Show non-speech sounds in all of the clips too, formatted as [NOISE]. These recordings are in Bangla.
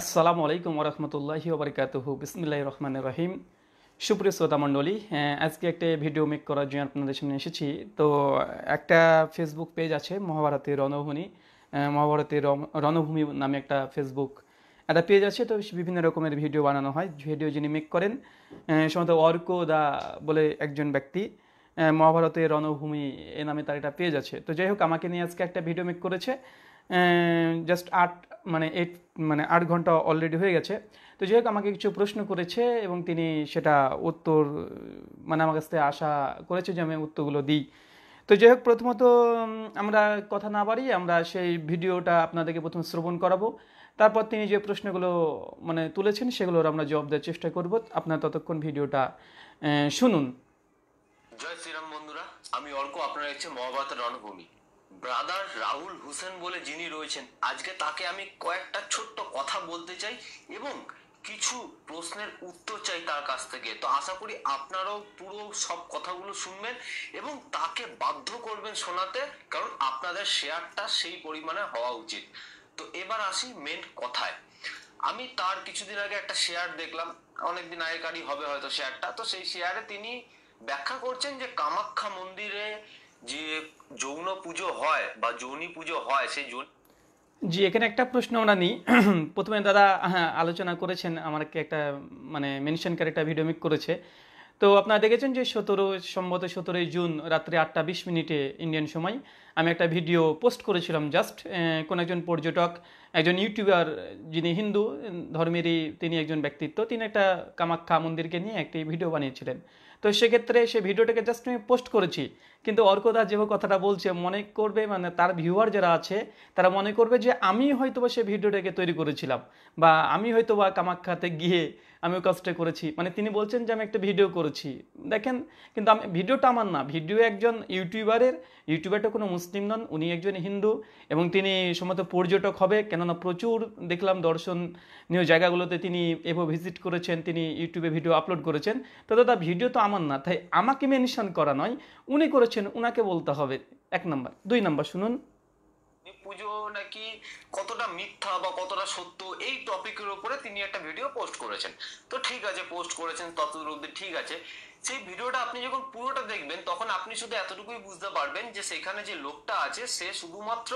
আসসালামু আলাইকুম ওরহমতুল্লাহি ওবরকাতহু বিসমিল্লাহ রহমান রহিম সুপ্রিয় শ্রোতা মণ্ডলী হ্যাঁ, আজকে একটা ভিডিও মেক করার জন্য আপনাদের সামনে এসেছি তো একটা ফেসবুক পেজ আছে মহাভারতের রণভূমি মহাভারতের রণভূমি নামে একটা ফেসবুক একটা পেজ আছে তো বিভিন্ন রকমের ভিডিও বানানো হয় ভিডিও যিনি মেক করেন সম্ভবত অর্ক দা বলে একজন ব্যক্তি মহাভারতের রণভূমি এ নামে তার একটা পেজ আছে তো যাই হোক আমাকে নিয়ে আজকে একটা ভিডিও মেক করেছে জাস্ট আট মানে এইট মানে আট ঘন্টা অলরেডি হয়ে গেছে তো যাই হোক আমাকে কিছু প্রশ্ন করেছে এবং তিনি সেটা উত্তর মানে আমার কাছ থেকে আশা করেছে যে আমি উত্তরগুলো দিই তো যাই হোক প্রথমত আমরা কথা না বাড়িয়ে আমরা সেই ভিডিওটা আপনাদেরকে প্রথমে শ্রবণ করাবো তারপর তিনি যে প্রশ্নগুলো মানে তুলেছেন সেগুলোর আমরা জবাব দেওয়ার চেষ্টা করব আপনার ততক্ষণ ভিডিওটা শুনুন জয় শ্রীরাম বন্ধুরা আমি অর্ক আপনারা হচ্ছে মহাভারতের রণভূমি ব্রাদার রাহুল হুসেন বলে যিনি রয়েছেন আজকে তাকে আমি কয়েকটা ছোট্ট কথা বলতে চাই এবং কিছু প্রশ্নের উত্তর চাই তার কাছ থেকে তো আশা করি আপনারাও পুরো সব কথাগুলো শুনবেন এবং তাকে বাধ্য করবেন শোনাতে কারণ আপনাদের শেয়ারটা সেই পরিমাণে হওয়া উচিত তো এবার আসি মেন কথায় আমি তার কিছুদিন আগে একটা শেয়ার দেখলাম অনেকদিন আগেকারই হবে হয়তো শেয়ারটা তো সেই শেয়ারে তিনি ব্যাখ্যা করছেন যে কামাখ্যা মন্দিরে যে যৌন পুজো হয় বা যৌনী পুজো হয় সেই যৌন জি এখানে একটা প্রশ্ন ওনানি প্রথমে দাদা হ্যাঁ আলোচনা করেছেন আমাকে একটা মানে মেনশন করে একটা ভিডিও মেক করেছে তো আপনারা দেখেছেন যে সতেরো সম্ভবত সতেরোই জুন রাত্রে আটটা বিশ মিনিটে ইন্ডিয়ান সময় আমি একটা ভিডিও পোস্ট করেছিলাম জাস্ট কোন একজন পর্যটক একজন ইউটিউবার যিনি হিন্দু ধর্মেরই তিনি একজন ব্যক্তিত্ব তিনি একটা কামাখ্যা মন্দিরকে নিয়ে একটি ভিডিও বানিয়েছিলেন তো সেক্ষেত্রে সেই ভিডিওটাকে জাস্ট আমি পোস্ট করেছি কিন্তু অর্কদা যে কথাটা বলছে মনে করবে মানে তার ভিউয়ার যারা আছে তারা মনে করবে যে আমি হয়তোবা সেই ভিডিওটাকে তৈরি করেছিলাম বা আমি হয়তোবা কামাখ্যাতে গিয়ে আমিও কাজটা করেছি মানে তিনি বলছেন যে আমি একটা ভিডিও করেছি দেখেন কিন্তু আমি ভিডিওটা আমার না ভিডিও একজন ইউটিউবারের ইউটিউবারটা কোনো মুসলিম নন উনি একজন হিন্দু এবং তিনি সম্ভবত পর্যটক হবে কেননা প্রচুর দেখলাম দর্শনীয় জায়গাগুলোতে তিনি এভো ভিজিট করেছেন তিনি ইউটিউবে ভিডিও আপলোড করেছেন তো দাদা ভিডিও তো আমার না তাই আমাকে মেনশন করা নয় উনি করেছেন উনাকে বলতে হবে এক নম্বর দুই নম্বর শুনুন পুজো নাকি কতটা মিথ্যা বা কতটা সত্য এই টপিকের উপরে তিনি একটা ভিডিও পোস্ট করেছেন তো ঠিক আছে পোস্ট করেছেন ততদূর অব্দি ঠিক আছে সেই ভিডিওটা আপনি যখন পুরোটা দেখবেন তখন আপনি শুধু এতটুকুই বুঝতে পারবেন যে সেখানে যে লোকটা আছে সে শুধুমাত্র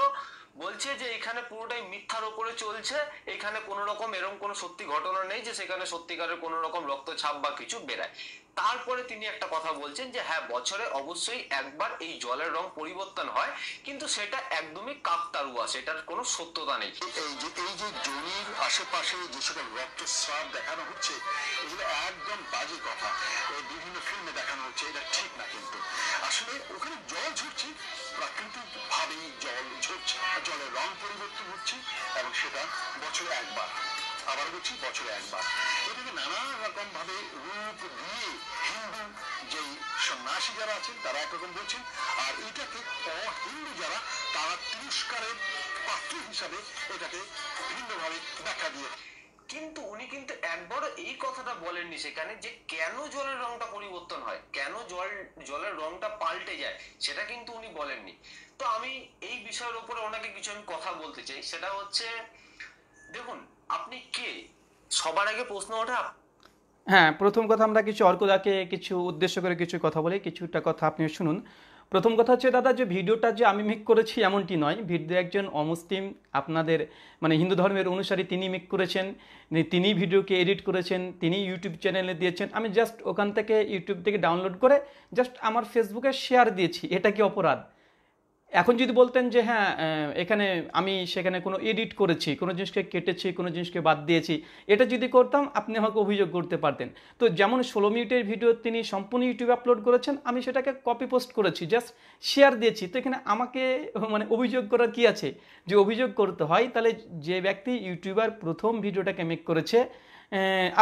বলছে যে এখানে পুরোটাই মিথ্যার ওপরে চলছে এখানে কোনো রকম এরকম কোনো সত্যি ঘটনা নেই যে সেখানে সত্যিকারের কোনো রকম রক্তছাপ বা কিছু বেরায় তারপরে তিনি একটা কথা বলছেন যে হ্যাঁ বছরে অবশ্যই একবার এই জলের রং পরিবর্তন হয় কিন্তু সেটা একদমই কাকতারুয়া সেটার কোনো সত্যতা নেই এই যে জমির আশেপাশে যে সকল দেখানো হচ্ছে এগুলো একদম বাজে কথা বিভিন্ন ফিল্মে দেখানো হচ্ছে এটা ঠিক না কিন্তু আসলে ওখানে জল ঝরছে প্রাকৃতিক ভাবেই জল ঝরছে জলের রং পরিবর্তন হচ্ছে এবং সেটা বছরে একবার আবার বলছি বছরে একবার এটাকে নানা রকম ভাবে রূপ দিয়ে হিন্দু যে সন্ন্যাসী যারা আছেন তারা একরকম বলছেন আর এটাকে অহিন্দু যারা তারা তিরস্কারের পাত্র হিসাবে এটাকে ভিন্নভাবে ব্যাখ্যা দিয়ে কিন্তু উনি কিন্তু একবারও এই কথাটা বলেননি সেখানে যে কেন জলের রংটা পরিবর্তন হয় কেন জল জলের রংটা পাল্টে যায় সেটা কিন্তু উনি বলেননি তো আমি এই বিষয়ের উপরে ওনাকে কিছু আমি কথা বলতে চাই সেটা হচ্ছে দেখুন আপনি কে সবার আগে প্রশ্ন ওঠা হ্যাঁ প্রথম কথা আমরা কিছু অর্কদাকে কিছু উদ্দেশ্য করে কিছু কথা বলি কিছুটা কথা আপনি শুনুন প্রথম কথা হচ্ছে দাদা যে ভিডিওটা যে আমি মেক করেছি এমনটি নয় ভিডিও একজন অমুসলিম আপনাদের মানে হিন্দু ধর্মের অনুসারী তিনি মেক করেছেন তিনি ভিডিওকে এডিট করেছেন তিনি ইউটিউব চ্যানেলে দিয়েছেন আমি জাস্ট ওখান থেকে ইউটিউব থেকে ডাউনলোড করে জাস্ট আমার ফেসবুকে শেয়ার দিয়েছি এটা কি অপরাধ এখন যদি বলতেন যে হ্যাঁ এখানে আমি সেখানে কোনো এডিট করেছি কোনো জিনিসকে কেটেছি কোনো জিনিসকে বাদ দিয়েছি এটা যদি করতাম আপনি আমাকে অভিযোগ করতে পারতেন তো যেমন ষোলো মিনিটের ভিডিও তিনি সম্পূর্ণ ইউটিউবে আপলোড করেছেন আমি সেটাকে কপি পোস্ট করেছি জাস্ট শেয়ার দিয়েছি তো এখানে আমাকে মানে অভিযোগ করার কি আছে যে অভিযোগ করতে হয় তাহলে যে ব্যক্তি ইউটিউবার প্রথম ভিডিওটাকে মেক করেছে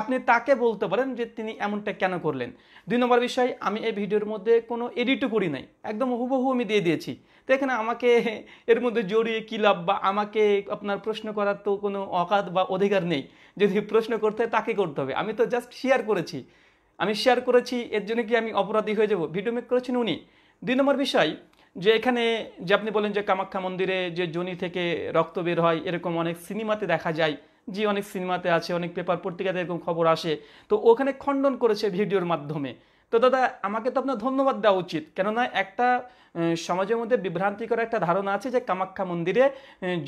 আপনি তাকে বলতে পারেন যে তিনি এমনটা কেন করলেন দুই নম্বর বিষয় আমি এই ভিডিওর মধ্যে কোনো এডিটও করি নাই একদম হুবহু আমি দিয়ে দিয়েছি তো এখানে আমাকে এর মধ্যে জড়িয়ে কী লাভ বা আমাকে আপনার প্রশ্ন করার তো কোনো অকাত বা অধিকার নেই যদি প্রশ্ন করতে হয় তাকে করতে হবে আমি তো জাস্ট শেয়ার করেছি আমি শেয়ার করেছি এর জন্য কি আমি অপরাধী হয়ে যাব ভিডিও মেক করেছেন উনি দুই নম্বর বিষয় যে এখানে যে আপনি বলেন যে কামাখ্যা মন্দিরে যে জনি থেকে রক্ত বের হয় এরকম অনেক সিনেমাতে দেখা যায় যে অনেক সিনেমাতে আছে অনেক পেপার পত্রিকাতে এরকম খবর আসে তো ওখানে খণ্ডন করেছে ভিডিওর মাধ্যমে তো দাদা আমাকে তো আপনার ধন্যবাদ দেওয়া উচিত কেননা একটা সমাজের মধ্যে বিভ্রান্তিকর একটা ধারণা আছে যে কামাখ্যা মন্দিরে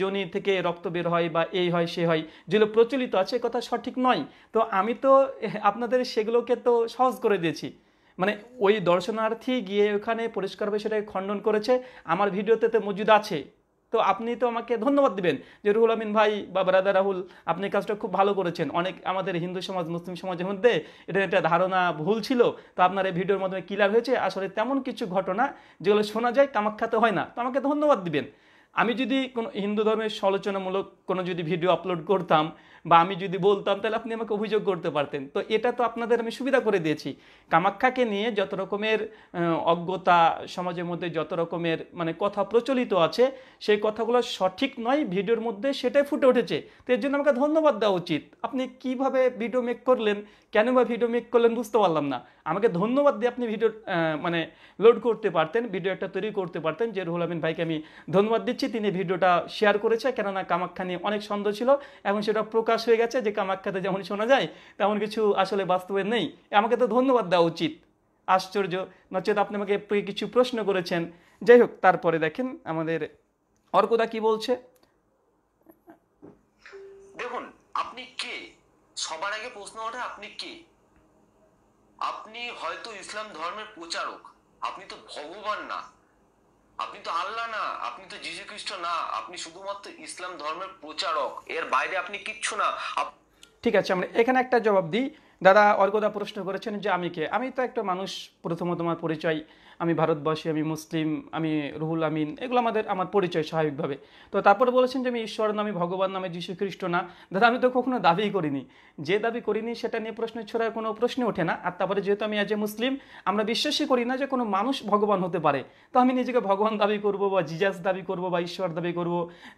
জনি থেকে রক্ত বের হয় বা এই হয় সে হয় যেগুলো প্রচলিত আছে কথা সঠিক নয় তো আমি তো আপনাদের সেগুলোকে তো সহজ করে দিয়েছি মানে ওই দর্শনার্থী গিয়ে ওখানে পরিষ্কারভাবে সেটাকে খণ্ডন করেছে আমার ভিডিওতে তো মজুদ আছে তো আপনি তো আমাকে ধন্যবাদ দিবেন যে রুহুল আমিন ভাই বা ব্রাদার রাহুল আপনি কাজটা খুব ভালো করেছেন অনেক আমাদের হিন্দু সমাজ মুসলিম সমাজের মধ্যে এটা একটা ধারণা ভুল ছিল তো আপনার এই ভিডিওর মাধ্যমে ক্লিয়ার হয়েছে আসলে তেমন কিছু ঘটনা যেগুলো শোনা যায় কামাখ্যাতে হয় না তো আমাকে ধন্যবাদ দিবেন আমি যদি কোনো হিন্দু ধর্মের সমালোচনামূলক কোনো যদি ভিডিও আপলোড করতাম বা আমি যদি বলতাম তাহলে আপনি আমাকে অভিযোগ করতে পারতেন তো এটা তো আপনাদের আমি সুবিধা করে দিয়েছি কামাখ্যাকে নিয়ে যত রকমের অজ্ঞতা সমাজের মধ্যে যত রকমের মানে কথা প্রচলিত আছে সেই কথাগুলো সঠিক নয় ভিডিওর মধ্যে সেটাই ফুটে উঠেছে তো এর জন্য আমাকে ধন্যবাদ দেওয়া উচিত আপনি কিভাবে ভিডিও মেক করলেন কেন বা ভিডিও মেক করলেন বুঝতে পারলাম না আমাকে ধন্যবাদ দিয়ে আপনি ভিডিও মানে লোড করতে পারতেন ভিডিও একটা তৈরি করতে পারতেন যে রুহুল আমিন ভাইকে আমি ধন্যবাদ দিচ্ছি তিনি ভিডিওটা শেয়ার করেছে কেননা কামাখ্যা নিয়ে অনেক সন্দেহ ছিল এবং সেটা প্রকাশ হয়ে গেছে যে কামাখ্যাতে যেমন শোনা যায় তেমন কিছু আসলে বাস্তবে নেই আমাকে তো ধন্যবাদ দেওয়া উচিত আশ্চর্য নচেত আপনি আমাকে কিছু প্রশ্ন করেছেন যাই হোক তারপরে দেখেন আমাদের অর্কদা কি বলছে দেখুন আপনি কে সবার আগে প্রশ্ন ওঠে আপনি কে আপনি হয়তো ইসলাম ধর্মের প্রচারক আপনি তো ভগবান না আপনি তো আল্লাহ না আপনি তো যীশু খ্রিস্ট না আপনি শুধুমাত্র ইসলাম ধর্মের প্রচারক এর বাইরে আপনি কিচ্ছু না ঠিক আছে আমরা এখানে একটা জবাব দিই দাদা অর্গদা প্রশ্ন করেছেন যে আমি কে আমি তো একটা মানুষ প্রথমত আমার পরিচয় আমি ভারতবাসী আমি মুসলিম আমি রুহুল আমিন এগুলো আমাদের আমার পরিচয় স্বাভাবিকভাবে তো তারপরে বলেছেন যে আমি ঈশ্বর নামে ভগবান নামে যীশু খ্রিস্ট না দাদা আমি তো কখনো দাবি করিনি যে দাবি করিনি সেটা নিয়ে প্রশ্ন ছড়ার কোনো প্রশ্ন ওঠে না আর তারপরে যেহেতু আমি আজ মুসলিম আমরা বিশ্বাসই করি না যে কোনো মানুষ ভগবান হতে পারে তো আমি নিজেকে ভগবান দাবি করব বা জিজাস দাবি করব বা ঈশ্বর দাবি করব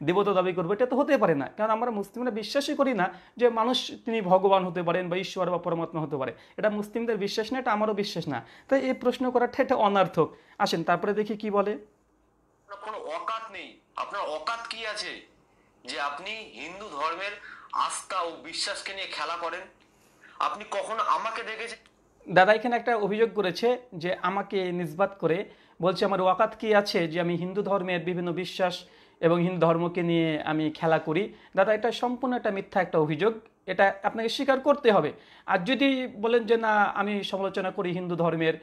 দেবতা দাবি করব এটা তো হতে পারে না কারণ আমরা মুসলিমরা বিশ্বাসই করি না যে মানুষ তিনি ভগবান হতে পারেন বা ঈশ্বর বা পরমাত্মা হতে পারে এটা মুসলিমদের বিশ্বাস না এটা আমারও বিশ্বাস না তাই এই প্রশ্ন করাটা এটা অনার্থ সার্থক আসেন তারপরে দেখি কি বলে কোনো অকাত নেই আপনার অকাত কি আছে যে আপনি হিন্দু ধর্মের আস্থা ও বিশ্বাসকে নিয়ে খেলা করেন আপনি কখনো আমাকে দেখেছেন দাদা এখানে একটা অভিযোগ করেছে যে আমাকে নিসবাত করে বলছে আমার ওয়াকাত কি আছে যে আমি হিন্দু ধর্মের বিভিন্ন বিশ্বাস এবং হিন্দু ধর্মকে নিয়ে আমি খেলা করি দাদা এটা সম্পূর্ণ একটা মিথ্যা একটা অভিযোগ এটা আপনাকে স্বীকার করতে হবে আর যদি বলেন যে না আমি সমালোচনা করি হিন্দু ধর্মের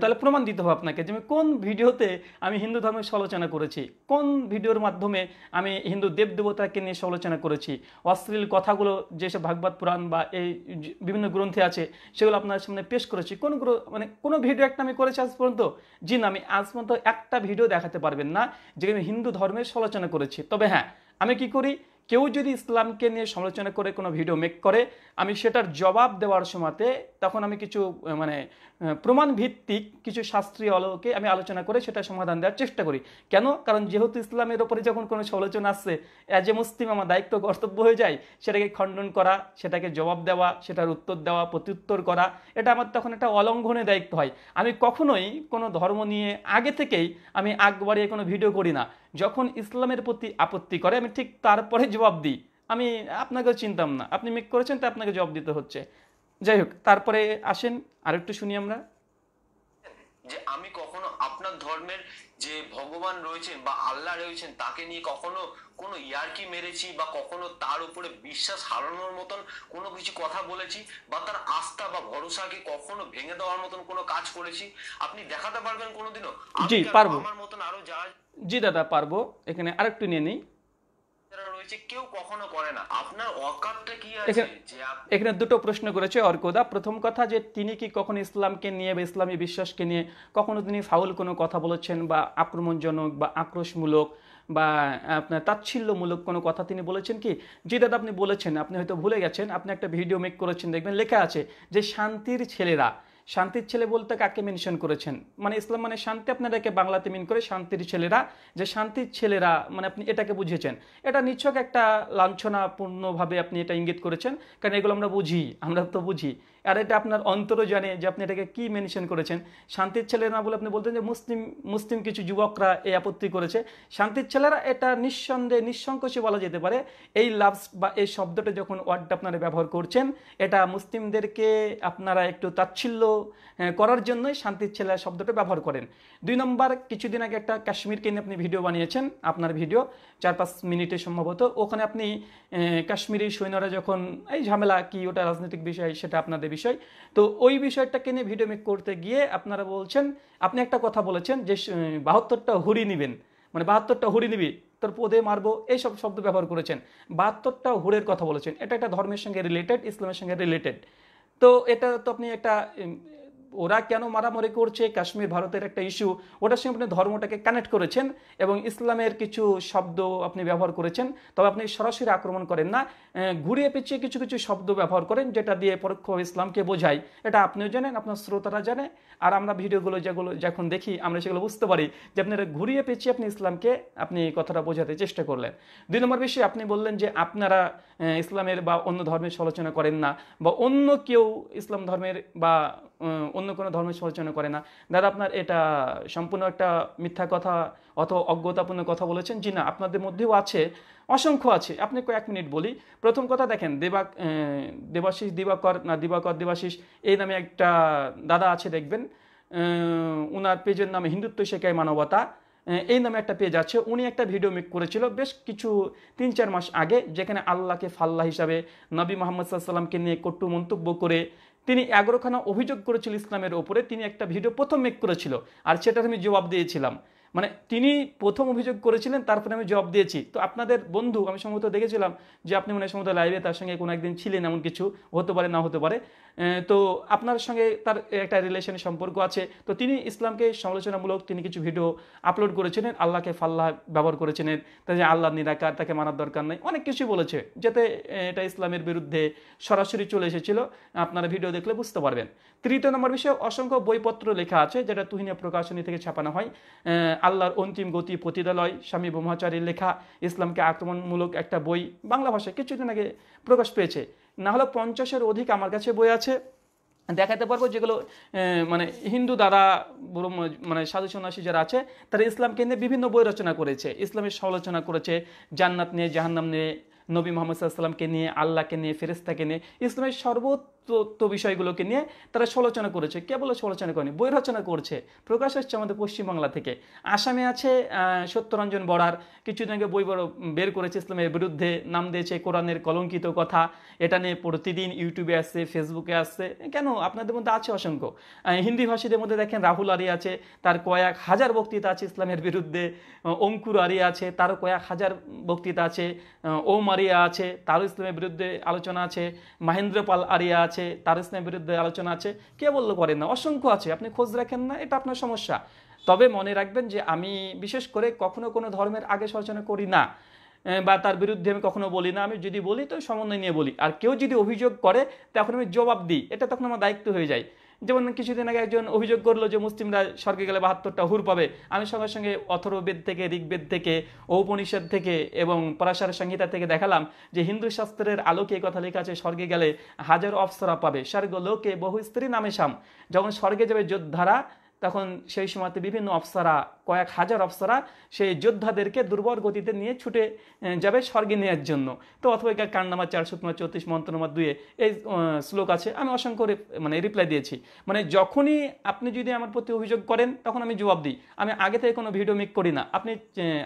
তাহলে প্রমাণ দিতে হবে আপনাকে যে আমি কোন ভিডিওতে আমি হিন্দু ধর্মের সমালোচনা করেছি কোন ভিডিওর মাধ্যমে আমি হিন্দু দেব দেবতাকে নিয়ে সমালোচনা করেছি অশ্লীল কথাগুলো যেসব ভাগবত পুরাণ বা এই বিভিন্ন গ্রন্থে আছে সেগুলো আপনার সামনে পেশ করেছি কোন মানে কোনো ভিডিও একটা আমি করেছি আজ পর্যন্ত জি না আমি আজ পর্যন্ত একটা ভিডিও দেখাতে পারবেন না যে আমি হিন্দু ধর্মের সমালোচনা করেছি তবে হ্যাঁ আমি কি করি কেউ যদি ইসলামকে নিয়ে সমালোচনা করে কোনো ভিডিও মেক করে আমি সেটার জবাব দেওয়ার সময়তে তখন আমি কিছু মানে প্রমাণ ভিত্তিক কিছু শাস্ত্রীয় আলোকে আমি আলোচনা করে সেটা সমাধান দেওয়ার চেষ্টা করি কেন কারণ যেহেতু ইসলামের ওপরে যখন কোনো সমালোচনা আসছে অ্যাজ এ মুসলিম আমার দায়িত্ব কর্তব্য হয়ে যায় সেটাকে খণ্ডন করা সেটাকে জবাব দেওয়া সেটার উত্তর দেওয়া প্রত্যুত্তর করা এটা আমার তখন একটা অলঙ্ঘনে দায়িত্ব হয় আমি কখনোই কোনো ধর্ম নিয়ে আগে থেকেই আমি আগ বাড়িয়ে কোনো ভিডিও করি না যখন ইসলামের প্রতি আপত্তি করে আমি ঠিক তারপরে জবাব দিই আমি আপনাকে চিনতাম না আপনি মেক করেছেন তাই আপনাকে জবাব দিতে হচ্ছে যাই হোক তারপরে আসেন আর একটু শুনি আমরা যে আমি কখনো আপনার ধর্মের যে ভগবান রয়েছেন বা আল্লাহ রয়েছেন তাকে নিয়ে কখনো কোনো ইয়ারকি মেরেছি বা কখনো তার উপরে বিশ্বাস হারানোর মতন কোনো কিছু কথা বলেছি বা তার আস্থা বা ভরসাকে কখনো ভেঙে দেওয়ার মতন কোনো কাজ করেছি আপনি দেখাতে পারবেন কোনোদিনও জি পারবো আমার মতন আর জি দাদা পারবো এখানে আরেকটু নিয়ে নিই কেউ কখনো করে না আপনার এখানে দুটো প্রশ্ন করেছে অর্কদা প্রথম কথা যে তিনি কি কখনো ইসলামকে নিয়ে বা ইসলামী বিশ্বাসকে নিয়ে কখনো তিনি ফাউল কোনো কথা বলেছেন বা আক্রমণজনক বা আক্রোশমূলক বা আপনার তাচ্ছিল্যমূলক কোনো কথা তিনি বলেছেন কি যে দাদা আপনি বলেছেন আপনি হয়তো ভুলে গেছেন আপনি একটা ভিডিও মেক করেছেন দেখবেন লেখা আছে যে শান্তির ছেলেরা শান্তির ছেলে বলতে কাকে মেনশন করেছেন মানে ইসলাম মানে শান্তি আপনাদেরকে বাংলাতে মিন করে শান্তির ছেলেরা যে শান্তির ছেলেরা মানে আপনি এটাকে বুঝিয়েছেন এটা নিচ্ছক একটা লাঞ্ছনাপূর্ণভাবে আপনি এটা ইঙ্গিত করেছেন কারণ এগুলো আমরা বুঝি আমরা তো বুঝি আর এটা আপনার অন্তরও জানে যে আপনি এটাকে কী মেনশন করেছেন শান্তির না বলে আপনি বলতেন যে মুসলিম মুসলিম কিছু যুবকরা এই আপত্তি করেছে শান্তির ছেলেরা এটা নিঃসন্দেহে নিঃসংকোচে বলা যেতে পারে এই লাভস বা এই শব্দটা যখন ওয়ার্ডটা আপনারা ব্যবহার করছেন এটা মুসলিমদেরকে আপনারা একটু তাচ্ছিল্য হ্যাঁ, করার জন্যই শান্তির ছেলেরা শব্দটা ব্যবহার করেন দুই নম্বর কিছুদিন আগে একটা কাশ্মীরকে নিয়ে আপনি ভিডিও বানিয়েছেন আপনার ভিডিও চার পাঁচ মিনিটে সম্ভবত ওখানে আপনি কাশ্মীরি সৈন্যরা যখন এই ঝামেলা কি ওটা রাজনৈতিক বিষয় সেটা আপনাদের বিষয় তো ওই বিষয়টাকে নিয়ে ভিডিও মেক করতে গিয়ে আপনারা বলছেন আপনি একটা কথা বলেছেন যে বাহাত্তরটা হুড়ি নেবেন মানে বাহাত্তরটা হুড়ি নিবি তোর পদে মারবো এইসব শব্দ ব্যবহার করেছেন বাহাত্তরটা হুড়ের কথা বলেছেন এটা একটা ধর্মের সঙ্গে রিলেটেড ইসলামের সঙ্গে রিলেটেড তো এটা তো আপনি একটা ওরা কেন মারামারি করছে কাশ্মীর ভারতের একটা ইস্যু ওটার সঙ্গে আপনি ধর্মটাকে কানেক্ট করেছেন এবং ইসলামের কিছু শব্দ আপনি ব্যবহার করেছেন তবে আপনি সরাসরি আক্রমণ করেন না ঘুরিয়ে পিছিয়ে কিছু কিছু শব্দ ব্যবহার করেন যেটা দিয়ে পরোক্ষ ইসলামকে বোঝায় এটা আপনিও জানেন আপনার শ্রোতারা জানে আর আমরা ভিডিওগুলো যেগুলো যখন দেখি আমরা সেগুলো বুঝতে পারি যে আপনারা ঘুরিয়ে পেঁচিয়ে আপনি ইসলামকে আপনি কথাটা বোঝাতে চেষ্টা করলেন দুই নম্বর বিষয়ে আপনি বললেন যে আপনারা ইসলামের বা অন্য ধর্মের সমালোচনা করেন না বা অন্য কেউ ইসলাম ধর্মের বা অন্য কোনো ধর্মের সমালোচনা করে না দাদা আপনার এটা সম্পূর্ণ একটা মিথ্যা কথা অথবা অজ্ঞতাপূর্ণ কথা বলেছেন জি না আপনাদের মধ্যেও আছে অসংখ্য আছে আপনি কয়েক মিনিট বলি প্রথম কথা দেখেন দেবা দেবাশিস দিবাকর না দিবাকর দেবাশিস এই নামে একটা দাদা আছে দেখবেন উনার পেজের নামে হিন্দুত্ব শেখায় মানবতা এই নামে একটা পেজ আছে উনি একটা ভিডিও মেক করেছিল বেশ কিছু তিন চার মাস আগে যেখানে আল্লাহকে ফাল্লা হিসাবে নবী মোহাম্মদ সাল্লামকে নিয়ে কট্টু মন্তব্য করে তিনি এগারোখানা অভিযোগ করেছিল ইসলামের ওপরে তিনি একটা ভিডিও প্রথম মেক করেছিল আর সেটার আমি জবাব দিয়েছিলাম মানে তিনি প্রথম অভিযোগ করেছিলেন তারপরে আমি জব দিয়েছি তো আপনাদের বন্ধু আমি সম্ভবত দেখেছিলাম যে আপনি মনে সম্ভবত লাইভে তার সঙ্গে কোনো একদিন ছিলেন এমন কিছু হতে পারে না হতে পারে তো আপনার সঙ্গে তার একটা রিলেশনের সম্পর্ক আছে তো তিনি ইসলামকে সমালোচনামূলক তিনি কিছু ভিডিও আপলোড করেছিলেন আল্লাহকে ফাল্লাহ ব্যবহার করেছিলেন তাই যে আল্লাহ নিরাকার তাকে মানার দরকার নেই অনেক কিছু বলেছে যাতে এটা ইসলামের বিরুদ্ধে সরাসরি চলে এসেছিল আপনারা ভিডিও দেখলে বুঝতে পারবেন তৃতীয় নম্বর বিষয়ে অসংখ্য বইপত্র লেখা আছে যেটা তুহিনা প্রকাশনী থেকে ছাপানো হয় আল্লাহর অন্তিম গতি প্রতিদালয় স্বামী ব্রহ্মাচারীর লেখা ইসলামকে আক্রমণমূলক একটা বই বাংলা ভাষায় কিছুদিন আগে প্রকাশ পেয়েছে না হলে পঞ্চাশের অধিক আমার কাছে বই আছে দেখাতে পারবো যেগুলো মানে হিন্দু দ্বারা মানে সাধু সন্ন্যাসী যারা আছে তারা ইসলামকে নিয়ে বিভিন্ন বই রচনা করেছে ইসলামের সমালোচনা করেছে জান্নাত নিয়ে জাহান্নাম নিয়ে নবী মোহাম্মদ সাল্লামকে নিয়ে আল্লাহকে নিয়ে ফেরেস্তাকে নিয়ে ইসলামের সর্বত্র তত্ত্ব বিষয়গুলোকে নিয়ে তারা সমালোচনা করেছে কেবল সমালোচনা করেনি বই রচনা করছে প্রকাশ আসছে আমাদের পশ্চিমবাংলা থেকে আসামে আছে সত্যরঞ্জন বড়ার কিছুদিন আগে বই বের করেছে ইসলামের বিরুদ্ধে নাম দিয়েছে কোরআনের কলঙ্কিত কথা এটা নিয়ে প্রতিদিন ইউটিউবে আসছে ফেসবুকে আসছে কেন আপনাদের মধ্যে আছে অসংখ্য হিন্দি ভাষীদের মধ্যে দেখেন রাহুল আরি আছে তার কয়েক হাজার বক্তৃতা আছে ইসলামের বিরুদ্ধে অঙ্কুর আরি আছে তারও কয়েক হাজার বক্তৃতা আছে ওম আরিয়া আছে তারও ইসলামের বিরুদ্ধে আলোচনা আছে মাহেন্দ্রপাল আরিয়া আছে আছে তার ইসলামের বিরুদ্ধে আলোচনা আছে কে বললো করেন না অসংখ্য আছে আপনি খোঁজ রাখেন না এটা আপনার সমস্যা তবে মনে রাখবেন যে আমি বিশেষ করে কখনো কোনো ধর্মের আগে সমালোচনা করি না বা তার বিরুদ্ধে আমি কখনো বলি না আমি যদি বলি তো সমন্বয় নিয়ে বলি আর কেউ যদি অভিযোগ করে তখন আমি জবাব দিই এটা তখন আমার দায়িত্ব হয়ে যায় যেমন কিছুদিন আগে একজন অভিযোগ করলো যে মুসলিমরা স্বর্গে গেলে বাহাত্তরটা হুর পাবে আমি সঙ্গে সঙ্গে অথর্বেদ থেকে ঋগ্বেদ থেকে ঔপনিষদ থেকে এবং পরাশার সংহিতা থেকে দেখালাম যে হিন্দু শাস্ত্রের আলোকে কথা লেখা আছে স্বর্গে গেলে হাজার অপসরা পাবে স্বর্গ লোকে বহু স্ত্রী নামে সাম যখন স্বর্গে যাবে যোদ্ধারা তখন সেই সময়তে বিভিন্ন অফসারা কয়েক হাজার অফসারা সেই যোদ্ধাদেরকে দুর্বল গতিতে নিয়ে ছুটে যাবে স্বর্গে নেওয়ার জন্য তো অথবা এটা কান নাম্বার চারশো তোমার চৌত্রিশ মন্ত্র নম্বর দুয়ে এই শ্লোক আছে আমি অসংখ্য মানে রিপ্লাই দিয়েছি মানে যখনই আপনি যদি আমার প্রতি অভিযোগ করেন তখন আমি জবাব দিই আমি আগে থেকে কোনো ভিডিও মেক করি না আপনি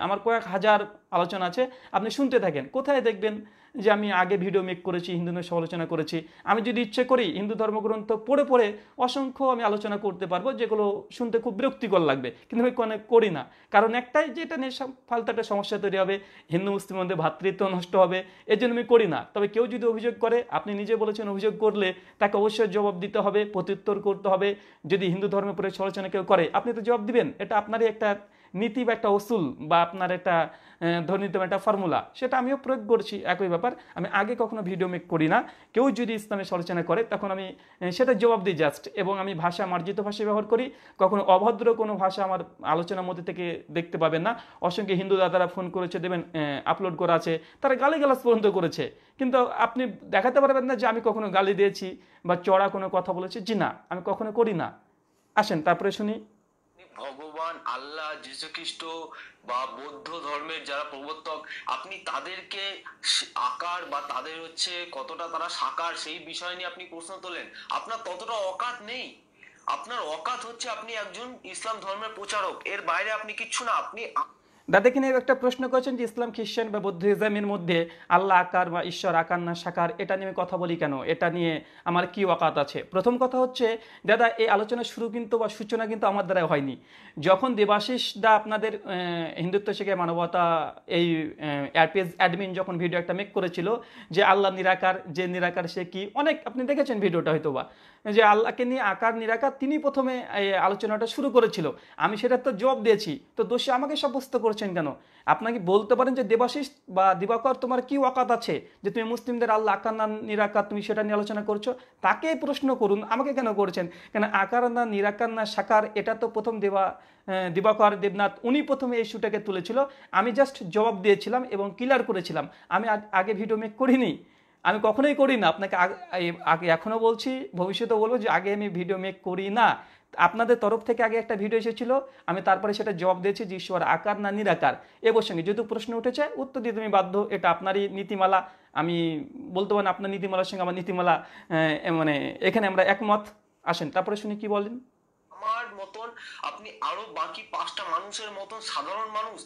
আমার কয়েক হাজার আলোচনা আছে আপনি শুনতে থাকেন কোথায় দেখবেন যে আমি আগে ভিডিও মেক করেছি হিন্দু নৈশ সমালোচনা করেছি আমি যদি ইচ্ছে করি হিন্দু ধর্মগ্রন্থ পড়ে পড়ে অসংখ্য আমি আলোচনা করতে পারবো যেগুলো শুনতে খুব বিরক্তিকর লাগবে কিন্তু আমি কোনো করি না কারণ একটাই যে এটা নিয়ে ফালতু একটা সমস্যা তৈরি হবে হিন্দু মুসলিমের মধ্যে ভ্রাতৃত্ব নষ্ট হবে এর জন্য আমি করি না তবে কেউ যদি অভিযোগ করে আপনি নিজে বলেছেন অভিযোগ করলে তাকে অবশ্যই জবাব দিতে হবে প্রত্যুত্তর করতে হবে যদি হিন্দু ধর্মের পরে সমালোচনা কেউ করে আপনি তো জবাব দিবেন এটা আপনারই একটা নীতি বা একটা ওসুল বা আপনার একটা ধরে একটা ফর্মুলা সেটা আমিও প্রয়োগ করছি একই ব্যাপার আমি আগে কখনো ভিডিও মেক করি না কেউ যদি ইসলামের সমালোচনা করে তখন আমি সেটা জবাব দিই জাস্ট এবং আমি ভাষা মার্জিত ভাষা ব্যবহার করি কখনো অভদ্র কোনো ভাষা আমার আলোচনার মধ্যে থেকে দেখতে পাবেন না অসংখ্য হিন্দু দাদারা ফোন করেছে দেবেন আপলোড করা আছে তারা গালি গালাস পর্যন্ত করেছে কিন্তু আপনি দেখাতে পারবেন না যে আমি কখনো গালি দিয়েছি বা চড়া কোনো কথা বলেছি জি না আমি কখনো করি না আসেন তারপরে শুনি ভগবান ভগবান আল্লাহ যীশুখ্রিস্ট বা বৌদ্ধ ধর্মের যারা প্রবর্তক আপনি তাদেরকে আকার বা তাদের হচ্ছে কতটা তারা সাকার সেই বিষয় নিয়ে আপনি প্রশ্ন তোলেন আপনার ততটা অকাত নেই আপনার অকাত হচ্ছে আপনি একজন ইসলাম ধর্মের প্রচারক এর বাইরে আপনি কিচ্ছু না আপনি দাদা কিনে একটা প্রশ্ন করেছেন যে ইসলাম খ্রিস্টান বা বৌদ্ধিজমের মধ্যে আল্লাহ আকার বা ঈশ্বর আকার না সাকার এটা নিয়ে আমি কথা বলি কেন এটা নিয়ে আমার কি ওয়াকাত আছে প্রথম কথা হচ্ছে দাদা এই আলোচনা শুরু কিন্তু বা সূচনা কিন্তু আমার দ্বারা হয়নি যখন দেবাশিস দা আপনাদের হিন্দুত্ব শেখে মানবতা এই পেজ অ্যাডমিন যখন ভিডিও একটা মেক করেছিল যে আল্লাহ নিরাকার যে নিরাকার সে কি অনেক আপনি দেখেছেন ভিডিওটা হয়তো বা যে আল্লাহকে নিয়ে আকার নিরাকার তিনি প্রথমে আলোচনাটা শুরু করেছিল আমি সেটার তো জবাব দিয়েছি তো দোষী আমাকে সাব্যস্ত করেছে করছেন কেন আপনাকে বলতে পারেন যে দেবাশিস বা দিবাকর তোমার কি ওয়াকাত আছে যে তুমি মুসলিমদের আল্লাহ আকান্না নিরাকার তুমি সেটা নিয়ে আলোচনা করছো তাকে প্রশ্ন করুন আমাকে কেন করছেন কেন আকার না নিরাকার না সাকার এটা তো প্রথম দেবা দিবাকর দেবনাথ উনি প্রথমে এই ইস্যুটাকে তুলেছিল আমি জাস্ট জবাব দিয়েছিলাম এবং ক্লিয়ার করেছিলাম আমি আগে ভিডিও মেক করিনি আমি কখনোই করি না আপনাকে আগে এখনও বলছি ভবিষ্যতে বলবো যে আগে আমি ভিডিও মেক করি না আপনাদের তরফ থেকে আগে একটা ভিডিও এসেছিল আমি তারপরে সেটা জবাব দিয়েছি যে ঈশ্বর আকার না নিরাকার এ প্রসঙ্গে যেহেতু প্রশ্ন উঠেছে উত্তর দিয়ে তুমি বাধ্য এটা আপনারই নীতিমালা আমি বলতে পারেন আপনার নীতিমালার সঙ্গে আমার নীতিমালা মানে এখানে আমরা একমত আসেন তারপরে শুনি কি বলেন আমার মতন আপনি আরো বাকি পাঁচটা মানুষের মতন সাধারণ মানুষ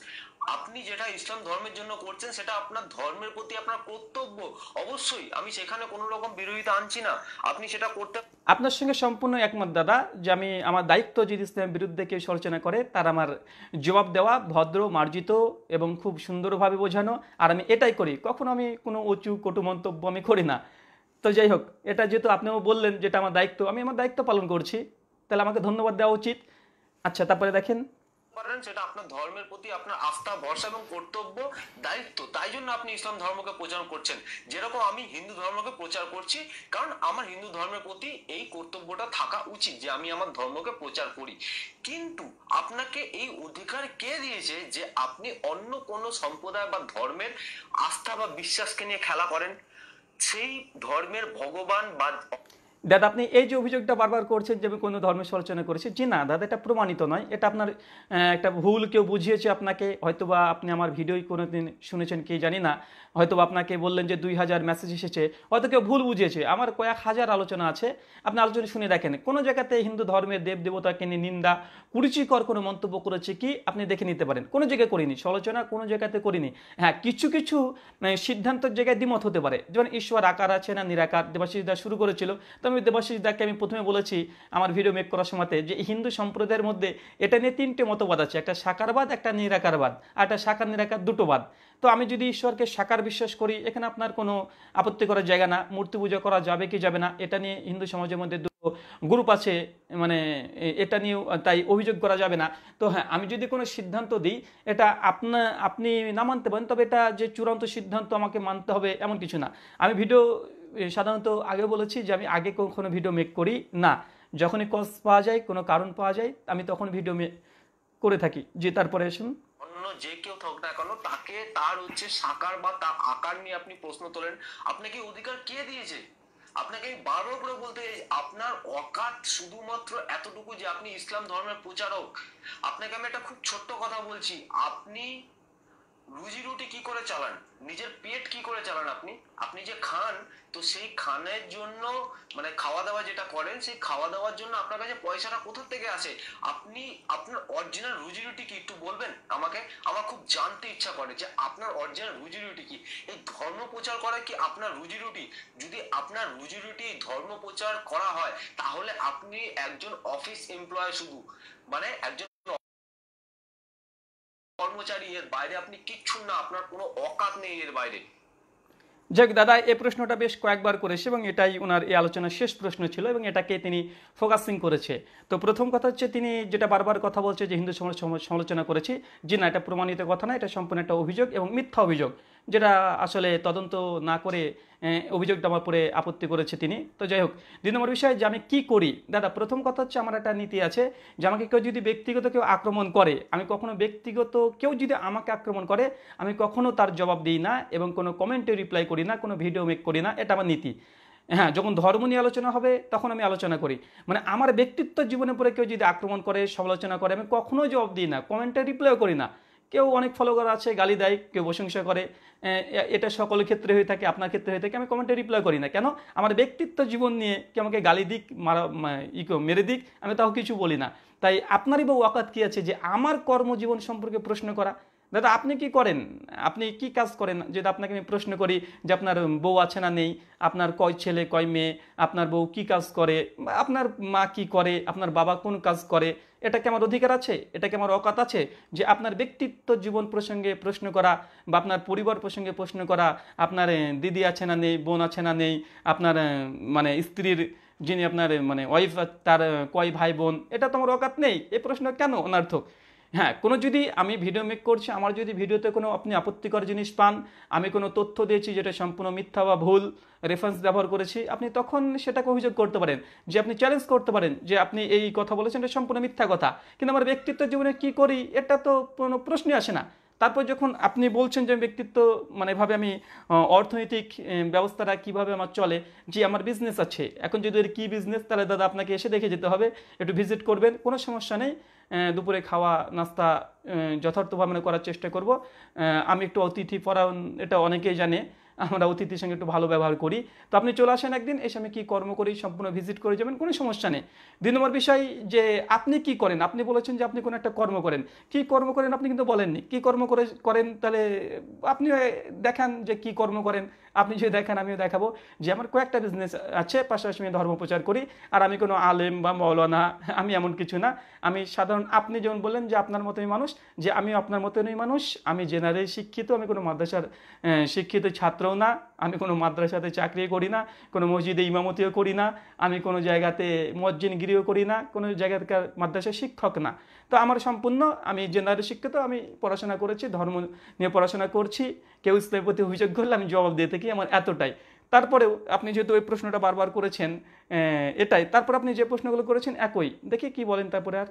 আপনি যেটা ইসলাম ধর্মের জন্য করছেন সেটা আপনার ধর্মের প্রতি আপনার কর্তব্য অবশ্যই আমি সেখানে কোনো রকম বিরোধিতা আনছি না আপনি সেটা করতে আপনার সঙ্গে সম্পূর্ণ একমত দাদা যে আমি আমার দায়িত্ব যদি ইসলামের বিরুদ্ধে কেউ সরচনা করে তার আমার জবাব দেওয়া ভদ্র মার্জিত এবং খুব সুন্দরভাবে বোঝানো আর আমি এটাই করি কখনো আমি কোনো উঁচু কটু মন্তব্য আমি করি না তো যাই হোক এটা যেহেতু আপনিও বললেন যেটা আমার দায়িত্ব আমি আমার দায়িত্ব পালন করছি তাহলে আমাকে ধন্যবাদ দেওয়া উচিত আচ্ছা তারপরে দেখেন পারেন সেটা আপনার ধর্মের প্রতি আপনার আস্থা ভরসা এবং কর্তব্য দায়িত্ব তাই জন্য আপনি ইসলাম ধর্মকে প্রচার করছেন যেরকম আমি হিন্দু ধর্মকে প্রচার করছি কারণ আমার হিন্দু ধর্মের প্রতি এই কর্তব্যটা থাকা উচিত যে আমি আমার ধর্মকে প্রচার করি কিন্তু আপনাকে এই অধিকার কে দিয়েছে যে আপনি অন্য কোনো সম্প্রদায় বা ধর্মের আস্থা বা বিশ্বাসকে নিয়ে খেলা করেন সেই ধর্মের ভগবান বা দাদা আপনি এই যে অভিযোগটা বারবার করছেন যে আমি কোনো ধর্মের সমালোচনা করেছি জি না দাদা এটা প্রমাণিত নয় এটা আপনার একটা ভুল কেউ বুঝিয়েছে আপনাকে হয়তোবা আপনি আমার ভিডিওই কোনো দিন শুনেছেন কে জানি না হয়তোবা আপনাকে বললেন যে দুই হাজার মেসেজ এসেছে হয়তো কেউ ভুল বুঝিয়েছে আমার কয়েক হাজার আলোচনা আছে আপনি আলোচনা শুনে দেখেন কোনো জায়গাতে হিন্দু ধর্মের দেব দেবতাকে নিয়ে নিন্দা কুরুচিকর কোনো মন্তব্য করেছে কি আপনি দেখে নিতে পারেন কোনো জায়গায় করিনি সমালোচনা কোনো জায়গাতে করিনি হ্যাঁ কিছু কিছু মানে সিদ্ধান্তের জায়গায় দ্বিমত হতে পারে যেমন ঈশ্বর আকার আছে না নিরাকার দা শুরু করেছিল তবে ইসলামী দেবাশিস দাকে আমি প্রথমে বলেছি আমার ভিডিও মেক করার সময়তে যে হিন্দু সম্প্রদায়ের মধ্যে এটা নিয়ে তিনটে মতবাদ আছে একটা সাকারবাদ একটা নিরাকারবাদ আর একটা সাকার নিরাকার দুটো বাদ তো আমি যদি ঈশ্বরকে সাকার বিশ্বাস করি এখানে আপনার কোনো আপত্তি করার জায়গা না মূর্তি পূজা করা যাবে কি যাবে না এটা নিয়ে হিন্দু সমাজের মধ্যে দুটো গ্রুপ আছে মানে এটা নিয়েও তাই অভিযোগ করা যাবে না তো হ্যাঁ আমি যদি কোনো সিদ্ধান্ত দিই এটা আপনা আপনি না মানতে পারেন তবে এটা যে চূড়ান্ত সিদ্ধান্ত আমাকে মানতে হবে এমন কিছু না আমি ভিডিও সাধারণত আগে বলেছি যে আমি আগে কখনো ভিডিও মেক করি না যখনই কজ পাওয়া যায় কোনো কারণ পাওয়া যায় আমি তখন ভিডিও মেক করে থাকি যে তারপরে আসুন অন্য যে কেউ থাক না কেন তাকে তার হচ্ছে সাকার বা তার আকার নিয়ে আপনি প্রশ্ন তোলেন আপনাকে অধিকার কে দিয়েছে আপনাকে আমি বারবার করে বলতে আপনার অকাত শুধুমাত্র এতটুকু যে আপনি ইসলাম ধর্মের প্রচারক আপনাকে আমি একটা খুব ছোট্ট কথা বলছি আপনি রুজি রুটি কি করে চালান নিজের পেট কি করে চালান আপনি আপনি যে খান তো সেই খানের জন্য মানে খাওয়া দাওয়া যেটা করেন সেই খাওয়া দাওয়ার জন্য আপনার কাছে পয়সাটা কোথা থেকে আসে আপনি আপনার অরিজিনাল রুজি রুটি কি একটু বলবেন আমাকে আমার খুব জানতে ইচ্ছা করে যে আপনার অরিজিনাল রুজি রুটি কি এই ধর্ম প্রচার করা কি আপনার রুজি রুটি যদি আপনার রুজি রুটি ধর্ম প্রচার করা হয় তাহলে আপনি একজন অফিস এমপ্লয় শুধু মানে একজন কর্মচারী এর বাইরে আপনি কিচ্ছু না আপনার কোনো অকাত নেই এর বাইরে যাক দাদা এই প্রশ্নটা বেশ কয়েকবার করেছে এবং এটাই ওনার এই আলোচনার শেষ প্রশ্ন ছিল এবং এটাকে তিনি ফোকাসিং করেছে তো প্রথম কথা হচ্ছে তিনি যেটা বারবার কথা বলছে যে হিন্দু সমাজ সমালোচনা করেছে যে না এটা প্রমাণিত কথা না এটা সম্পূর্ণ একটা অভিযোগ এবং মিথ্যা অভিযোগ যেটা আসলে তদন্ত না করে অভিযোগটা আমার পরে আপত্তি করেছে তিনি তো যাই হোক দুই নম্বর বিষয় যে আমি কি করি দাদা প্রথম কথা হচ্ছে আমার একটা নীতি আছে যে আমাকে কেউ যদি ব্যক্তিগত কেউ আক্রমণ করে আমি কখনো ব্যক্তিগত কেউ যদি আমাকে আক্রমণ করে আমি কখনো তার জবাব দিই না এবং কোনো কমেন্টে রিপ্লাই করি না কোনো ভিডিও মেক করি না এটা আমার নীতি হ্যাঁ যখন ধর্ম নিয়ে আলোচনা হবে তখন আমি আলোচনা করি মানে আমার ব্যক্তিত্ব জীবনের পরে কেউ যদি আক্রমণ করে সমালোচনা করে আমি কখনো জবাব দিই না কমেন্টে রিপ্লাইও করি না কেউ অনেক ফলোয়ার আছে গালি দেয় কেউ প্রশংসা করে এটা সকল ক্ষেত্রে হয়ে থাকে আপনার ক্ষেত্রে হয়ে থাকে আমি কমেন্টে রিপ্লাই করি না কেন আমার ব্যক্তিত্ব জীবন নিয়ে কে আমাকে গালি দিক মারা ইকো মেরে দিক আমি তাও কিছু বলি না তাই আপনারই বা ওয়াকাত কী আছে যে আমার কর্মজীবন সম্পর্কে প্রশ্ন করা দাদা আপনি কি করেন আপনি কি কাজ করেন যদি আপনাকে আমি প্রশ্ন করি যে আপনার বউ আছে না নেই আপনার কয় ছেলে কয় মেয়ে আপনার বউ কি কাজ করে আপনার মা কি করে আপনার বাবা কোন কাজ করে এটা কি আমার অধিকার আছে এটা কি আমার অকাত আছে যে আপনার ব্যক্তিত্ব জীবন প্রসঙ্গে প্রশ্ন করা বা আপনার পরিবার প্রসঙ্গে প্রশ্ন করা আপনার দিদি আছে না নেই বোন আছে না নেই আপনার মানে স্ত্রীর যিনি আপনার মানে ওয়াইফ তার কয় ভাই বোন এটা তোমার অকাত নেই এই প্রশ্ন কেন অনার্থক হ্যাঁ কোনো যদি আমি ভিডিও মেক করছি আমার যদি ভিডিওতে কোনো আপনি আপত্তিকর জিনিস পান আমি কোনো তথ্য দিয়েছি যেটা সম্পূর্ণ মিথ্যা বা ভুল রেফারেন্স ব্যবহার করেছি আপনি তখন সেটাকে অভিযোগ করতে পারেন যে আপনি চ্যালেঞ্জ করতে পারেন যে আপনি এই কথা বলেছেন এটা সম্পূর্ণ মিথ্যা কথা কিন্তু আমার ব্যক্তিত্ব জীবনে কি করি এটা তো কোনো প্রশ্নই আসে না তারপর যখন আপনি বলছেন যে ব্যক্তিত্ব মানে এভাবে আমি অর্থনৈতিক ব্যবস্থাটা কিভাবে আমার চলে যে আমার বিজনেস আছে এখন যদি এর কী বিজনেস তাহলে দাদা আপনাকে এসে দেখে যেতে হবে একটু ভিজিট করবেন কোনো সমস্যা নেই দুপুরে খাওয়া নাস্তা যথার্থভাবে করার চেষ্টা করব আমি একটু অতিথি পরায়ণ এটা অনেকেই জানে আমরা অতিথির সঙ্গে একটু ভালো ব্যবহার করি তো আপনি চলে আসেন একদিন এসে আমি কী কর্ম করি সম্পূর্ণ ভিজিট করে যাবেন কোনো সমস্যা নেই দুই নম্বর বিষয় যে আপনি কি করেন আপনি বলেছেন যে আপনি কোনো একটা কর্ম করেন কি কর্ম করেন আপনি কিন্তু বলেননি কি কর্ম করে করেন তাহলে আপনি দেখান যে কি কর্ম করেন আপনি যদি দেখেন আমিও দেখাবো যে আমার কয়েকটা বিজনেস আছে পাশাপাশি আমি ধর্ম প্রচার করি আর আমি কোনো আলেম বা মৌলানা আমি এমন কিছু না আমি সাধারণ আপনি যেমন বললেন যে আপনার মতনই মানুষ যে আমি আপনার মতনই মানুষ আমি জেনারেল শিক্ষিত আমি কোনো মাদ্রাসার শিক্ষিত ছাত্রও না আমি কোনো মাদ্রাসাতে চাকরি করি না কোনো মসজিদে ইমামতিও করি না আমি কোনো জায়গাতে মজ্জিনগিরিও করি না কোনো জায়গাকার মাদ্রাসার শিক্ষক না তো আমার সম্পূর্ণ আমি জেনারেল শিক্ষিত আমি পড়াশোনা করেছি ধর্ম নিয়ে পড়াশোনা করছি কেউ ইসলামের প্রতি অভিযোগ করলে আমি জবাব দিয়ে থাকি আমার এতটাই তারপরেও আপনি যেহেতু ওই প্রশ্নটা বারবার করেছেন এটাই তারপর আপনি যে প্রশ্নগুলো করেছেন একই দেখি কি বলেন তারপরে আর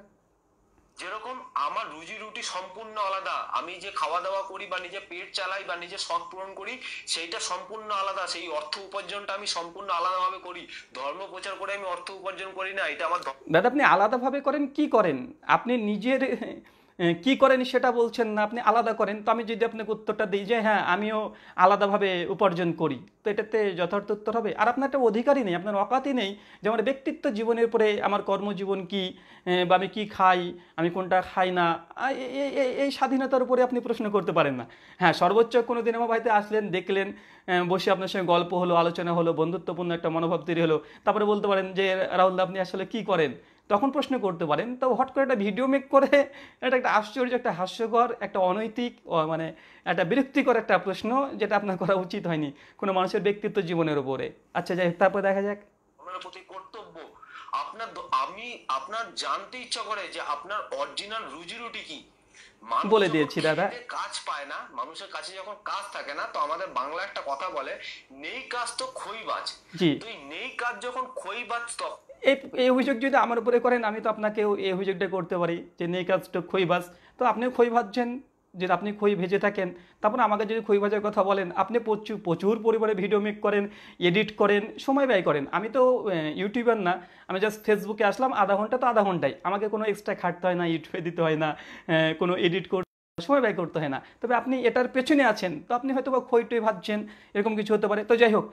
যেরকম আমার রুজি রুটি সম্পূর্ণ আলাদা আমি যে খাওয়া দাওয়া করি বা নিজে পেট চালাই বা নিজে শখ পূরণ করি সেইটা সম্পূর্ণ আলাদা সেই অর্থ উপার্জনটা আমি সম্পূর্ণ আলাদাভাবে করি ধর্ম প্রচার করে আমি অর্থ উপার্জন করি না এটা আমার দাদা আপনি আলাদাভাবে করেন কি করেন আপনি নিজের কি করেন সেটা বলছেন না আপনি আলাদা করেন তো আমি যদি আপনাকে উত্তরটা দিই যে হ্যাঁ আমিও আলাদাভাবে উপার্জন করি তো এটাতে যথার্থ উত্তর হবে আর আপনার একটা অধিকারই নেই আপনার অকাতই নেই যে আমার ব্যক্তিত্ব জীবনের পরে আমার কর্মজীবন কি বা আমি কি খাই আমি কোনটা খাই না এই স্বাধীনতার উপরে আপনি প্রশ্ন করতে পারেন না হ্যাঁ সর্বোচ্চ কোনো দিন আমার বাড়িতে আসলেন দেখলেন বসে আপনার সঙ্গে গল্প হলো আলোচনা হলো বন্ধুত্বপূর্ণ একটা মনোভাব তৈরি হলো তারপরে বলতে পারেন যে রাহুল আপনি আসলে কি করেন তখন প্রশ্ন করতে পারেন তো হট করে একটা ভিডিও মেক করে এটা একটা আশ্চর্য একটা হাস্যকর একটা অনৈতিক মানে একটা বিরক্তিকর একটা প্রশ্ন যেটা আপনার করা উচিত হয়নি কোনো মানুষের ব্যক্তিত্ব জীবনের উপরে আচ্ছা যাই তারপর দেখা যাক প্রতি কর্তব্য আপনার আমি আপনার জানতে ইচ্ছা করে যে আপনার অরিজিনাল রুজি রুটি কি বলে দিয়েছি দাদা কাজ পায় না মানুষের কাছে যখন কাজ থাকে না তো আমাদের বাংলা একটা কথা বলে নেই কাজ তো খই বাজ তো নেই কাজ যখন খই বাজ এই এই অভিযোগ যদি আমার উপরে করেন আমি তো আপনাকেও এই অভিযোগটা করতে পারি যে নেই কাজটা খৈবাস তো আপনিও খই ভাজছেন যে আপনি খই ভেজে থাকেন তারপর আমাকে যদি খই ভাজার কথা বলেন আপনি প্রচুর প্রচুর পরিমাণে ভিডিও মেক করেন এডিট করেন সময় ব্যয় করেন আমি তো ইউটিউবার না আমি জাস্ট ফেসবুকে আসলাম আধা ঘন্টা তো আধা ঘন্টায় আমাকে কোনো এক্সট্রা খাটতে হয় না ইউটিউবে দিতে হয় না কোনো এডিট করতে সময় ব্যয় করতে হয় না তবে আপনি এটার পেছনে আছেন তো আপনি হয়তো বা খৈটুই ভাবছেন এরকম কিছু হতে পারে তো যাই হোক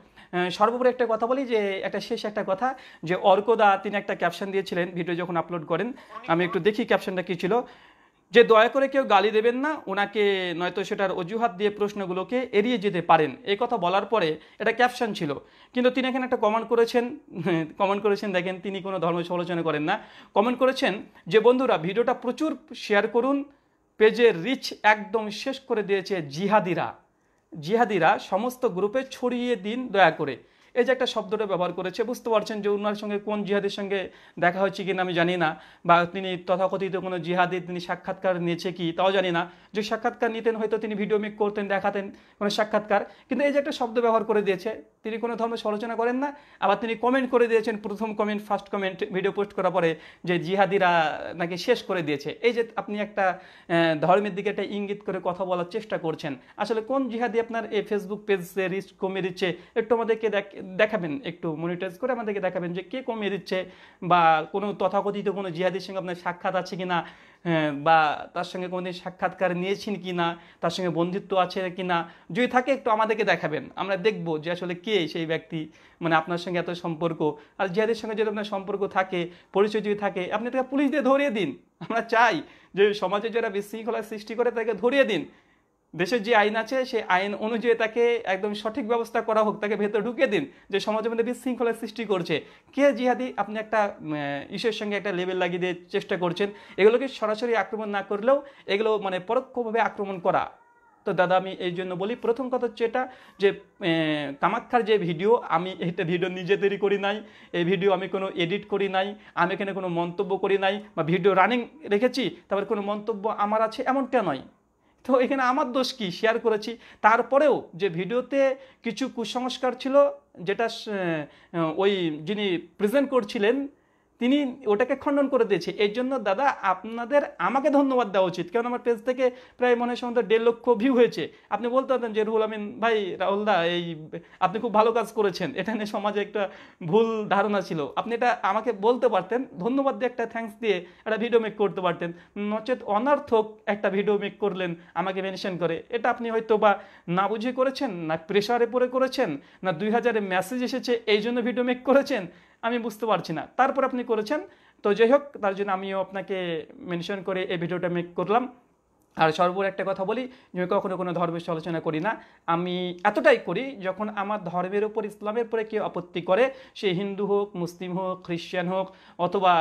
সর্বোপরি একটা কথা বলি যে একটা শেষ একটা কথা যে অর্কদা তিনি একটা ক্যাপশন দিয়েছিলেন ভিডিও যখন আপলোড করেন আমি একটু দেখি ক্যাপশনটা কী ছিল যে দয়া করে কেউ গালি দেবেন না ওনাকে নয়তো সেটার অজুহাত দিয়ে প্রশ্নগুলোকে এড়িয়ে যেতে পারেন এই কথা বলার পরে এটা ক্যাপশন ছিল কিন্তু তিনি এখানে একটা কমেন্ট করেছেন কমেন্ট [LAUGHS] করেছেন দেখেন তিনি কোনো ধর্ম সমালোচনা করেন না কমেন্ট করেছেন যে বন্ধুরা ভিডিওটা প্রচুর শেয়ার করুন পেজের রিচ একদম শেষ করে দিয়েছে জিহাদিরা জিহাদিরা সমস্ত গ্রুপে ছড়িয়ে দিন দয়া করে এই যে একটা শব্দটা ব্যবহার করেছে বুঝতে পারছেন যে ওনার সঙ্গে কোন জিহাদের সঙ্গে দেখা হচ্ছে কিনা আমি জানি না বা তিনি তথাকথিত কোনো জিহাদি তিনি সাক্ষাৎকার নিয়েছে কি তাও জানি না যে সাক্ষাৎকার নিতেন হয়তো তিনি ভিডিও মেক করতেন দেখাতেন কোনো সাক্ষাৎকার কিন্তু এই যে একটা শব্দ ব্যবহার করে দিয়েছে তিনি কোনো ধর্মের সমালোচনা করেন না আবার তিনি কমেন্ট করে দিয়েছেন প্রথম comment first comment video post করার পরে যে জিহাদিরা নাকি শেষ করে দিয়েছে এই যে আপনি একটা ধর্মের দিকে একটা ইঙ্গিত করে কথা বলার চেষ্টা করছেন আসলে কোন জিহাদি আপনার এই ফেসবুক পেজে রিচ কমিয়ে দিচ্ছে একটু আমাদেরকে দেখাবেন একটু মনিটাইজ করে আমাদেরকে দেখাবেন যে কে কমিয়ে দিচ্ছে বা কোনো তথাকথিত কোনো জিহাদির সঙ্গে আপনার সাক্ষাৎ আছে কি না বা তার সঙ্গে কোনোদিন সাক্ষাৎকার নিয়েছেন কি না তার সঙ্গে বন্ধুত্ব আছে কি না যদি থাকে একটু আমাদেরকে দেখাবেন আমরা দেখব যে আসলে কে সেই ব্যক্তি মানে আপনার সঙ্গে এত সম্পর্ক আর যাদের সঙ্গে যদি আপনার সম্পর্ক থাকে পরিচয় যদি থাকে আপনি তাকে পুলিশ দিয়ে ধরিয়ে দিন আমরা চাই যে সমাজে যারা বিশৃঙ্খলার সৃষ্টি করে তাকে ধরিয়ে দিন দেশের যে আইন আছে সেই আইন অনুযায়ী তাকে একদম সঠিক ব্যবস্থা করা হোক তাকে ভেতরে ঢুকিয়ে দিন যে সমাজের মধ্যে বিশৃঙ্খলার সৃষ্টি করছে কে জিহাদি আপনি একটা ইস্যুর সঙ্গে একটা লেবেল লাগিয়ে দিয়ে চেষ্টা করছেন এগুলোকে সরাসরি আক্রমণ না করলেও এগুলো মানে পরোক্ষভাবে আক্রমণ করা তো দাদা আমি এই জন্য বলি প্রথম কথা হচ্ছে এটা যে কামাখ্যার যে ভিডিও আমি এটা ভিডিও নিজে তৈরি করি নাই এই ভিডিও আমি কোনো এডিট করি নাই আমি এখানে কোনো মন্তব্য করি নাই বা ভিডিও রানিং রেখেছি তারপর কোনো মন্তব্য আমার আছে এমনটা নয় তো এখানে আমার দোষ কি শেয়ার করেছি তারপরেও যে ভিডিওতে কিছু কুসংস্কার ছিল যেটা ওই যিনি প্রেজেন্ট করছিলেন তিনি ওটাকে খণ্ডন করে দিয়েছে এর জন্য দাদা আপনাদের আমাকে ধন্যবাদ দেওয়া উচিত কারণ আমার পেজ থেকে প্রায় মনে হয় সম্ভবত দেড় লক্ষ ভিউ হয়েছে আপনি বলতে পারতেন যে রুহুল আমিন ভাই রাহুল দা এই আপনি খুব ভালো কাজ করেছেন এটা নিয়ে সমাজে একটা ভুল ধারণা ছিল আপনি এটা আমাকে বলতে পারতেন ধন্যবাদ দিয়ে একটা থ্যাঙ্কস দিয়ে একটা ভিডিও মেক করতে পারতেন নচেত অনার্থক একটা ভিডিও মেক করলেন আমাকে মেনশন করে এটা আপনি হয়তো বা না বুঝে করেছেন না প্রেশারে পড়ে করেছেন না দুই হাজারে মেসেজ এসেছে এই জন্য ভিডিও মেক করেছেন আমি বুঝতে পারছি না তারপর আপনি করেছেন তো যাই হোক তার জন্য আমিও আপনাকে মেনশন করে এই ভিডিওটা মেক করলাম আর সর্বর একটা কথা বলি যে কখনো কোনো ধর্মের সমালোচনা করি না আমি এতটাই করি যখন আমার ধর্মের উপর ইসলামের উপরে কেউ আপত্তি করে সে হিন্দু হোক মুসলিম হোক খ্রিশ্চান হোক অথবা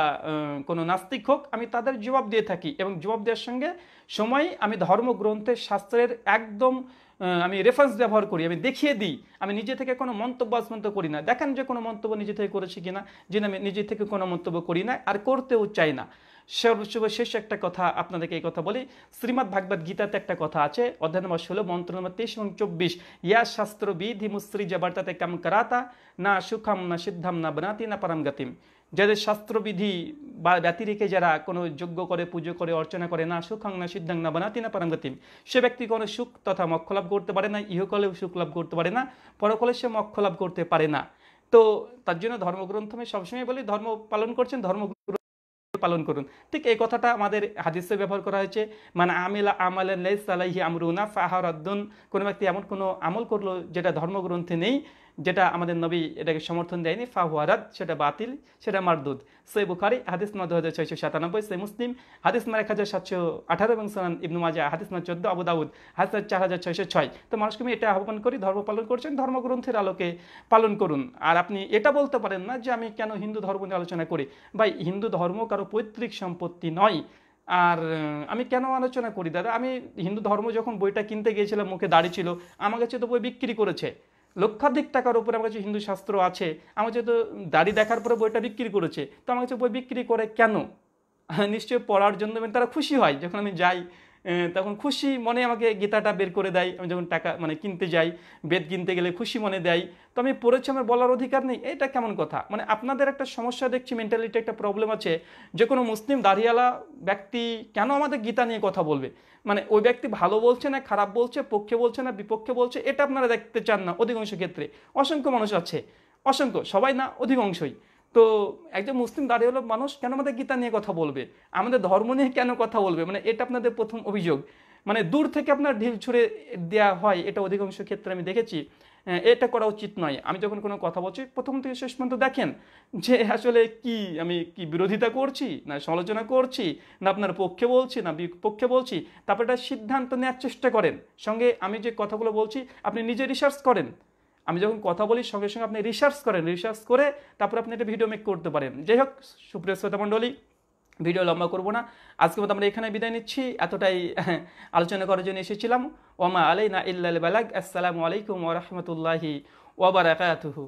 কোনো নাস্তিক হোক আমি তাদের জবাব দিয়ে থাকি এবং জবাব দেওয়ার সঙ্গে সময় আমি ধর্মগ্রন্থের শাস্ত্রের একদম আমি রেফারেন্স ব্যবহার করি আমি দেখিয়ে দিই আমি নিজে থেকে কোনো মন্তব্য আসমন্ত করি না দেখেন যে কোনো মন্তব্য নিজে থেকে করেছি কিনা যে আমি নিজে থেকে কোনো মন্তব্য করি না আর করতেও চাই না সর্বশুভ শেষ একটা কথা আপনাদেরকে এই কথা বলি শ্রীমৎ ভাগবত গীতাতে একটা কথা আছে অধ্যায় নম্বর ষোলো মন্ত্র নম্বর তেইশ এবং চব্বিশ ইয়া শাস্ত্র বিধি মুশ্রী জবরতাতে কাম করাতা না সুখম না সিদ্ধম না বনাতি না পরম গতিম যাদের শাস্ত্রবিধি বা ব্যতি রেখে যারা কোনো যজ্ঞ করে পুজো করে অর্চনা করে না সুখাং না সিদ্ধাং না বানাতি না পারঙ্গতিম সে ব্যক্তি কোনো সুখ তথা মক্ষ লাভ করতে পারে না ইহকলেও সুখ লাভ করতে পারে না পরকলে সে মক্ষ লাভ করতে পারে না তো তার জন্য ধর্মগ্রন্থ আমি সবসময় বলি ধর্ম পালন করছেন ধর্মগ্রন্থ পালন করুন ঠিক এই কথাটা আমাদের হাদিসে ব্যবহার করা হয়েছে মানে আমিলা আমালে লেস আলাইহি আমরুনা ফাহারাদ্দুন কোনো ব্যক্তি এমন কোনো আমল করলো যেটা ধর্মগ্রন্থে নেই যেটা আমাদের নবী এটাকে সমর্থন দেয়নি ফাহুয়ারাদ সেটা বাতিল সেটা মারদুদ সৈ বুখারি হাদিস নম্বর দু হাজার ছয়শো সাতানব্বই সৈ মুসলিম হাদিস নম্বর এক হাজার সাতশো আঠারো এবং সোনান ইবনু মাজা হাদিস নম্বর চোদ্দ আবু দাউদ হাদিস চার হাজার ছয়শো ছয় তো মানুষকে আমি এটা আহ্বান করি ধর্ম পালন করছেন ধর্মগ্রন্থের আলোকে পালন করুন আর আপনি এটা বলতে পারেন না যে আমি কেন হিন্দু ধর্ম নিয়ে আলোচনা করি ভাই হিন্দু ধর্ম কারো পৈতৃক সম্পত্তি নয় আর আমি কেন আলোচনা করি দাদা আমি হিন্দু ধর্ম যখন বইটা কিনতে গিয়েছিলাম মুখে দাঁড়িয়েছিল আমার কাছে তো বই বিক্রি করেছে লক্ষাধিক টাকার উপরে আমার কাছে হিন্দু শাস্ত্র আছে আমার যেহেতু দাড়ি দেখার পরে বইটা বিক্রি করেছে তো আমার কাছে বই বিক্রি করে কেন হ্যাঁ, নিশ্চয়ই পড়ার জন্য মানে তারা খুশি হয় যখন আমি যাই তখন খুশি মনে আমাকে গীতাটা বের করে দেয় আমি যখন টাকা মানে কিনতে যাই বেদ কিনতে গেলে খুশি মনে দেয় তো আমি পড়েছি আমার বলার অধিকার নেই এটা কেমন কথা মানে আপনাদের একটা সমস্যা দেখছি মেন্টালিটি একটা প্রবলেম আছে যে কোনো মুসলিম দাঁড়িয়ালা ব্যক্তি কেন আমাদের গীতা নিয়ে কথা বলবে মানে ওই ব্যক্তি ভালো বলছে না খারাপ বলছে পক্ষে বলছে না বিপক্ষে বলছে এটা আপনারা দেখতে চান না অধিকাংশ ক্ষেত্রে অসংখ্য মানুষ আছে অসংখ্য সবাই না অধিকাংশই তো একজন মুসলিম হলো মানুষ কেন আমাদের গীতা নিয়ে কথা বলবে আমাদের ধর্ম নিয়ে কেন কথা বলবে মানে এটা আপনাদের প্রথম অভিযোগ মানে দূর থেকে আপনার ঢিল ছুঁড়ে দেওয়া হয় এটা অধিকাংশ ক্ষেত্রে আমি দেখেছি এটা করা উচিত নয় আমি যখন কোনো কথা বলছি প্রথম থেকে শেষ পর্যন্ত দেখেন যে আসলে কি আমি কি বিরোধিতা করছি না সমালোচনা করছি না আপনার পক্ষে বলছি না বিপক্ষে বলছি তারপর এটা সিদ্ধান্ত নেওয়ার চেষ্টা করেন সঙ্গে আমি যে কথাগুলো বলছি আপনি নিজে রিসার্চ করেন আমি যখন কথা বলি সঙ্গে সঙ্গে আপনি রিসার্চ করেন রিসার্চ করে তারপর আপনি একটা ভিডিও মেক করতে পারেন যাই হোক সুপ্রিয় শ্রোতামণ্ডলী ভিডিও লম্বা করবো না আজকে মতো আমরা এখানে বিদায় নিচ্ছি এতটাই [LAUGHS] আলোচনা করার জন্য এসেছিলাম ওমা আলাই না ইল্লাল বালাক আসসালামু আলাইকুম ওরহমতুল্লাহি ওবরাকাতুহু